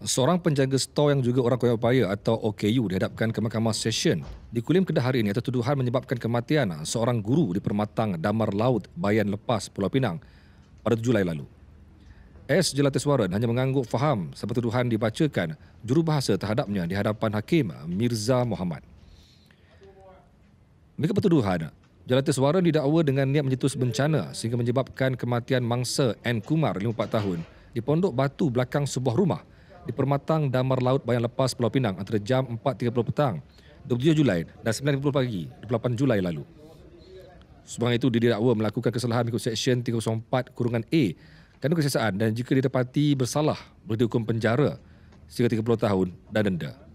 Seorang penjaga stor yang juga orang Kuala Upaya atau OKU dihadapkan ke mahkamah session. di kulim kedah hari ini atas tuduhan menyebabkan kematian seorang guru di Permatang Damar Laut, Bayan Lepas, Pulau Pinang pada 7 Julai lalu. S. Jelatis Warren hanya mengangguk faham sebab tuduhan dibacakan jurubahasa terhadapnya di hadapan Hakim Mirza Muhammad. Mereka pertuduhan, Jelatis Warren didakwa dengan niat menjetus bencana sehingga menyebabkan kematian mangsa N. Kumar, 54 tahun, di pondok batu belakang sebuah rumah di Permatang Damar Laut Bayan Lepas Pulau Pinang antara jam 4.30 petang 27 Julai dan 9.30 pagi 28 Julai lalu. Sebagai itu didakwa melakukan kesalahan mengikut Seksyen 304 Kurungan A kandung kesiasaan dan jika didapati bersalah boleh dihukum penjara sehingga 30 tahun dan denda.